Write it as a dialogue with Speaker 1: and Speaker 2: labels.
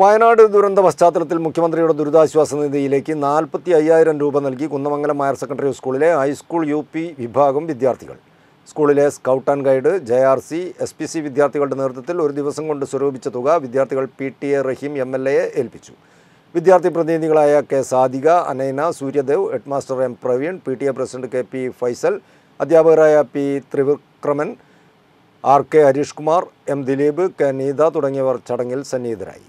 Speaker 1: വയനാട് ദുരന്ത പശ്ചാത്തലത്തിൽ മുഖ്യമന്ത്രിയുടെ ദുരിതാശ്വാസ നിധിയിലേക്ക് നാൽപ്പത്തി അയ്യായിരം രൂപ നൽകി കുന്നമംഗലം ഹയർ സെക്കൻഡറി സ്കൂളിലെ ഹൈസ്കൂൾ യു പി വിഭാഗം വിദ്യാർത്ഥികൾ സ്കൂളിലെ scout and guide J R C S P C വിദ്യാർത്ഥികളുടെ നേതൃത്വത്തിൽ ഒരു ദിവസം കൊണ്ട് സ്വരൂപിച്ച തുക വിദ്യാർത്ഥികൾ P T A Rahim M L എയെ ഏൽപ്പിച്ചു വിദ്യാർത്ഥി പ്രതിനിധികളായ K Sadika Anaina Suryadev headmaster M Praveen P T A president K P Faisal അധ്യാപകരായ P Thrivikraman R K Harish Kumar M Dileep K Neetha തുടങ്ങിയവർ ചടങ്ങിൽ സന്നിഹിതരായി